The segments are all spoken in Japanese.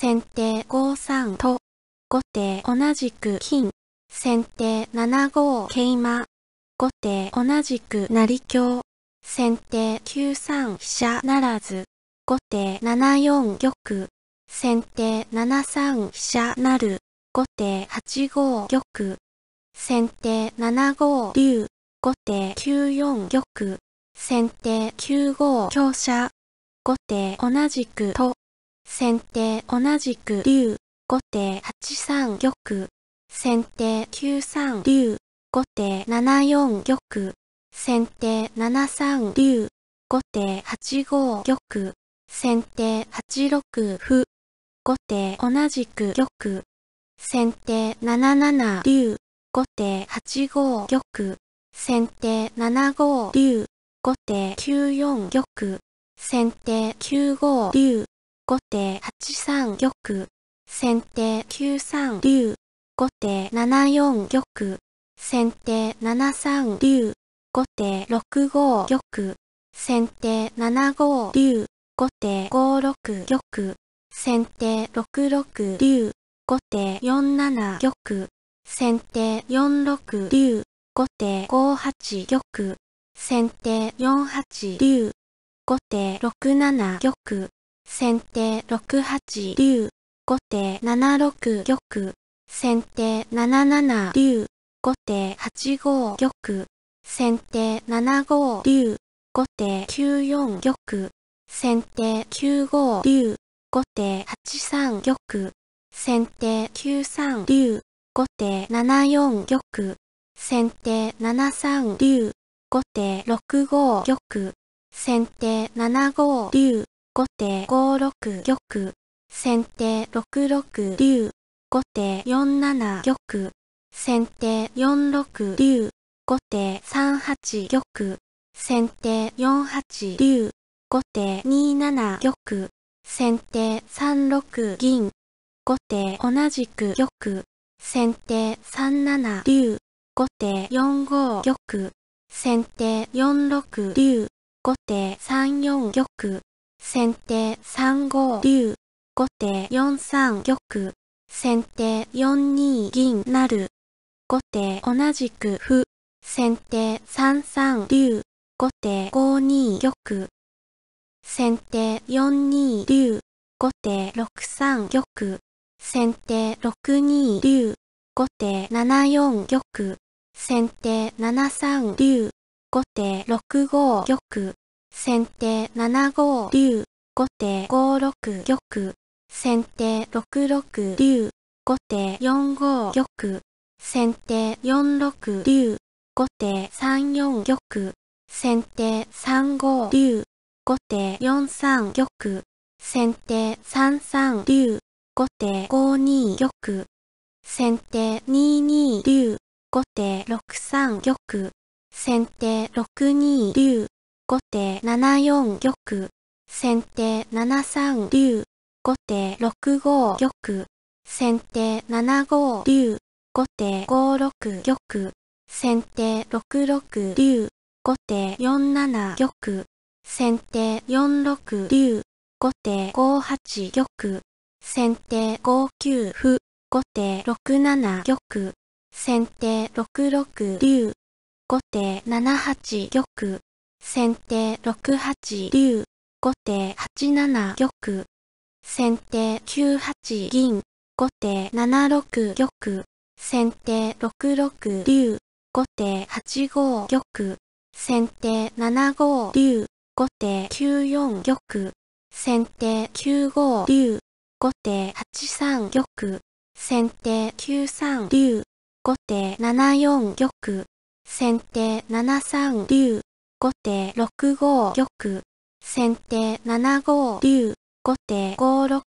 先手5三と、後手同じく金、先手7五桂馬、後手同じく成香、先手9三飛車ならず、後手7四玉、先手7三飛車なる、後手8五玉、先手7五竜、後手9四玉、先手9五香車、後手同じくと、先手同じく竜、後手8三玉。先手9三竜、後手7四玉。先手7三竜、後手8五玉。先手8六歩。後手同じく玉。先手7七竜。後手8五玉。先手7五竜。後手9四玉。先手9五竜。後手8三玉。先手9三竜。後手7四玉。先手7三竜。後手6五玉。先手7五竜。後手5六玉。先手6六竜。後手4七玉。先手4六竜。後手5八玉。先手4八竜。後手6七玉。先手6八竜、後手7六玉、先手7七竜、後手8五玉、先手7五竜、後手9四玉、先手9五竜、後手8三玉、先手9三竜、後手7四玉、先手7三竜、後手6五玉、先手7五竜、後手5六玉、先手6六竜、後手4七玉、先手4六竜、後手3八玉、先手4八竜、後手2七玉、先手3六銀、後手同じく玉、先手3七竜、後手4五玉、先手4六竜、後手3四玉、先手3五竜。後手4三玉。先手4二銀なる後手同じく歩。先手3三竜。後手5二玉。先手4二竜。後手6三玉。先手6二竜。後手7四玉。先手7三竜。後手6五玉。先手7五竜、後手5六玉、先手6六竜、後手4五玉、先手4六竜、後手3四玉、先手3五竜、後手4三玉、先手3三竜、後手5二玉、先手2二竜、後手6三玉、先手6二竜、後手7四玉、先手7三竜、後手6五玉、先手7五竜、後手5六玉、先手6六竜、後手4七玉、先手4六竜、後手5八玉、先手5九歩、後手6七玉、先手6六竜、後手7八玉、先手6八竜、後手8七玉。先手9八銀、後手7六玉。先手6六竜、後手8五玉。先手7五竜、後手9四玉。先手9五竜、後手8三玉。先手9三竜、後手7四玉。先手7三竜、後手6五玉、先手7五竜、後手5六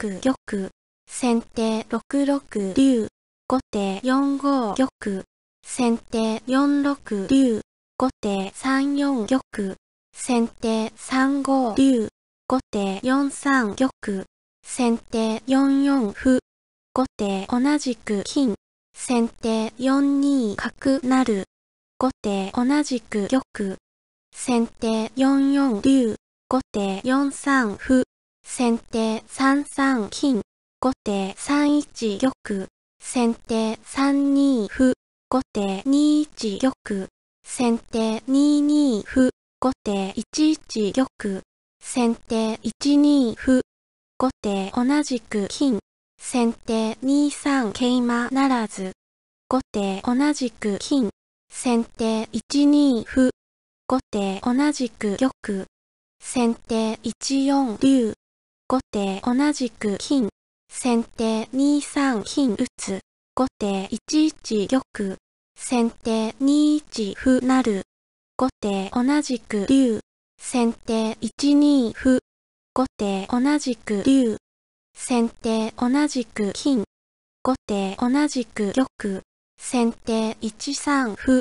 玉、先手6六竜、後手4五玉、先手4六竜、後手3四玉、先手3五竜、後手4三玉、先手4四歩、後手同じく金、先手4二角なる、後手同じく玉、先手4四竜、後手4三歩、先手3三金、後手3一玉、先手3二歩、後手2一玉、先手2二歩、後手1一玉、先手1二歩、後手同じく金、先手2三桂馬ならず、後手同じく金、先手1二歩、後手同じく玉。先手一四竜。後手同じく金。先手二三金打つ。後手一一玉。先手二一歩成。後手同じく竜。先手一二歩。後手同じく竜。先手同じく金。後手同じく玉。先手一三歩。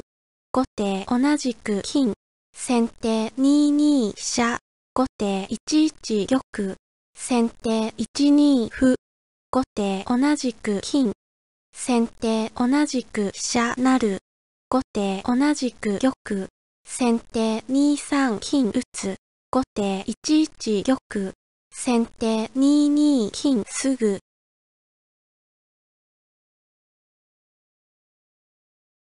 後手同じく金。先手2二飛車、後手1一玉、先手1二歩、後手同じく金、先手同じく飛車なる、後手同じく玉、先手2三金打つ、後手1一玉、先手2二金すぐ、